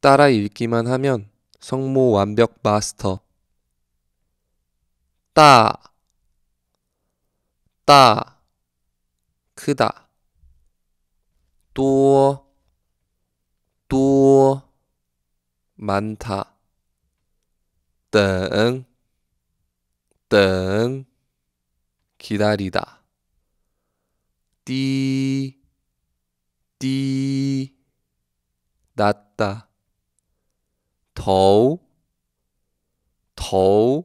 따라 읽기만 하면 성모 완벽 마스터 따, 따, 크다, 또, 또, 많다, 등, 등, 기다리다, 띠, 띠, 낮다. 더우 더우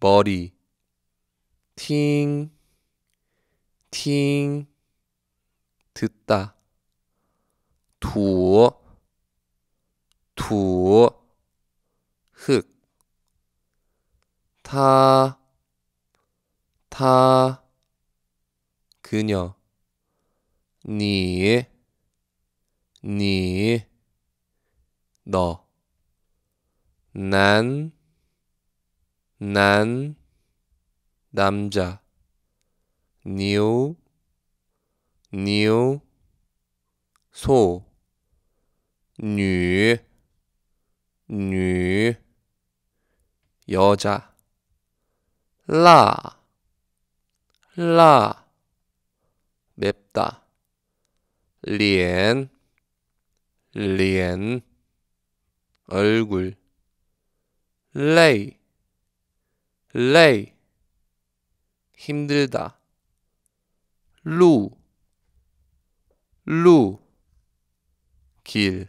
머리 팅, 팅, 듣다. 두, 두, 흙. 타, 타, 그녀. 니, 니, 너. 난, 난, 남자. 니오, 니오, 소. 뉴, 뉴, 여자. 라, 라, 맵다. 리엔, 리엔, 얼굴. lay, lay. 힘들다. 루, 루. 길.